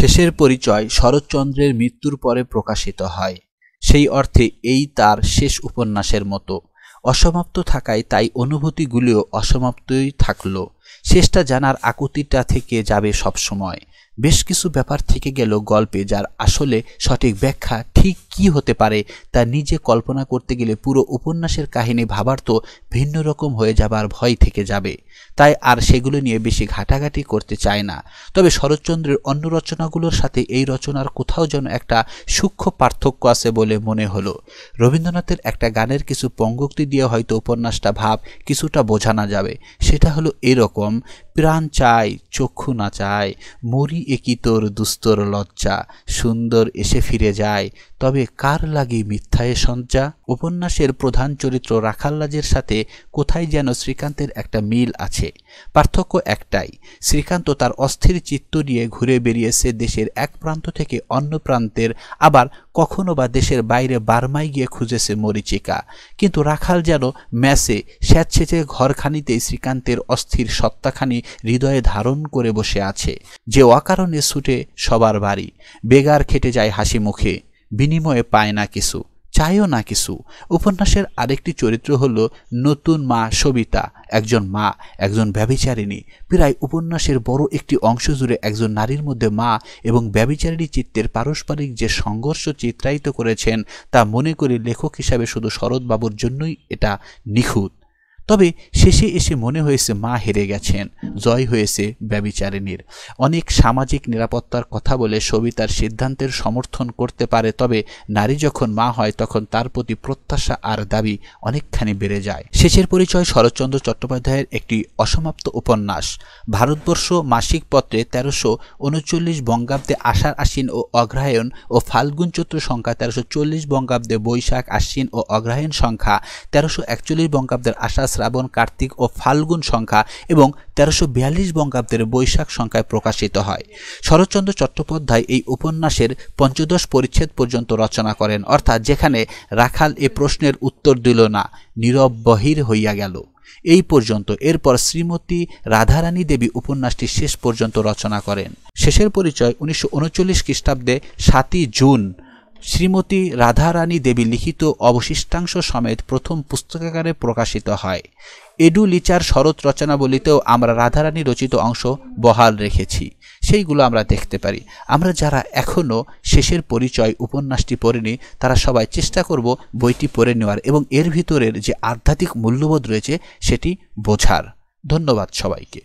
শেষের পরিচয় শরৎচন্দ্রের মৃত্যুর পরে প্রকাশিত হয় সেই অর্থে এই তার শেষ উপন্যাসের মতো অসমাপ্ত থাকায় তাই অনুভূতিগুলিও অসমাপ্তই থাকল শেষটা জানার আকুতিটা থেকে যাবে সবসময় বেশ কিছু ব্যাপার থেকে গেল গল্পে যার আসলে সঠিক ব্যাখ্যা ঠিক কি হতে পারে তা নিজে কল্পনা করতে গেলে পুরো উপন্যাসের কাহিনী ভাবার তো ভিন্ন রকম হয়ে যাবার ভয় থেকে যাবে তাই আর সেগুলো নিয়ে বেশি ঘাটাঘাটি করতে চায় না তবে শরৎচন্দ্রের অন্য রচনাগুলোর সাথে এই রচনার কোথাও যেন একটা সূক্ষ্ম পার্থক্য আছে বলে মনে হলো রবীন্দ্রনাথের একটা গানের কিছু পঙ্গক্তি দিয়ে হয়তো উপন্যাসটা ভাব কিছুটা বোঝানো যাবে সেটা হলো এরকম প্রাণ চাই চক্ষু না চায় মরি একি তোর দুস্তর লজ্জা সুন্দর এসে ফিরে যায় তবে কার লাগে মিথ্যা এ সঞ্চা উপন্যাসের প্রধান চরিত্র রাখাল্লাজের সাথে কোথায় যেন শ্রীকান্তের একটা মিল আছে পার্থক্য একটাই শ্রীকান্ত তার অস্থির চিত্ত নিয়ে ঘুরে বেরিয়েছে দেশের এক প্রান্ত থেকে অন্য প্রান্তের আবার কখনো বা দেশের বাইরে বার্মায় গিয়ে খুঁজেছে মরিচিকা কিন্তু রাখাল যেন ম্যাচে স্যাঁতসেঁচে ঘরখানিতেই শ্রীকান্তের অস্থির সত্তাখানি হৃদয়ে ধারণ করে বসে আছে যে অকারণে ছুটে সবার বাড়ি বেগার খেটে যায় হাসি মুখে বিনিময়ে পায় না কিছু চায়ও না কিছু উপন্যাসের আরেকটি চরিত্র হল নতুন মা সবিতা একজন মা একজন ব্যবিচারিণী প্রায় উপন্যাসের বড় একটি অংশ জুড়ে একজন নারীর মধ্যে মা এবং ব্যবিচারিণী চিত্তের পারস্পরিক যে সংঘর্ষ চিত্রায়িত করেছেন তা মনে করি লেখক হিসাবে শুধু শরৎবাবুর জন্যই এটা নিখুঁত তবে শেষে এসে মনে হয়েছে মা হেরে গেছেন জয় হয়েছে ব্যবিচারিণীর অনেক সামাজিক নিরাপত্তার কথা বলে সবিতার সিদ্ধান্তের সমর্থন করতে পারে তবে নারী যখন মা হয় তখন তার প্রতি প্রত্যাশা আর দাবি অনেকখানি বেড়ে যায় শেষের পরিচয় শরৎচন্দ্র চট্টোপাধ্যায়ের একটি অসমাপ্ত উপন্যাস ভারতবর্ষ মাসিক পত্রে তেরোশো উনচল্লিশ বঙ্গাব্দে আষাঢ় আশ্বিন ও অগ্রহায়ণ ও ফাল্গুন চৈত্র সংখ্যা তেরোশো চল্লিশ বঙ্গাব্দে বৈশাখ আশ্বিন ও অগ্রহায়ণ সংখ্যা তেরোশো একচল্লিশ বঙ্গাব্দের আষাঢ় শ্রাবণ কার্তিক ও ফাল্গুন সংখ্যা এবং তেরোশো বিয়াল্লিশ বঙ্গাব্দের বৈশাখ সংখ্যায় প্রকাশিত হয় শরৎচন্দ্র চট্টোপাধ্যায় এই উপন্যাসের পঞ্চদশ পরিচ্ছেদ পর্যন্ত রচনা করেন অর্থাৎ যেখানে রাখাল এ প্রশ্নের উত্তর দিল না নীরব বহির হইয়া গেল এই পর্যন্ত এরপর শ্রীমতী রাধারানী দেবী উপন্যাসটি শেষ পর্যন্ত রচনা করেন শেষের পরিচয় উনিশশো উনচল্লিশ খ্রিস্টাব্দে সাতই জুন শ্রীমতী রাধারানী দেবী লিখিত অবশিষ্টাংশ সমেত প্রথম পুস্তকাকারে প্রকাশিত হয় এডু লিচার শরৎ রচনাবলিতেও আমরা রাধারানী রচিত অংশ বহাল রেখেছি সেইগুলো আমরা দেখতে পারি আমরা যারা এখনও শেষের পরিচয় উপন্যাসটি পড়িনি তারা সবাই চেষ্টা করব বইটি পড়ে নেওয়ার এবং এর ভিতরের যে আধ্যাত্মিক মূল্যবোধ রয়েছে সেটি বোঝার ধন্যবাদ সবাইকে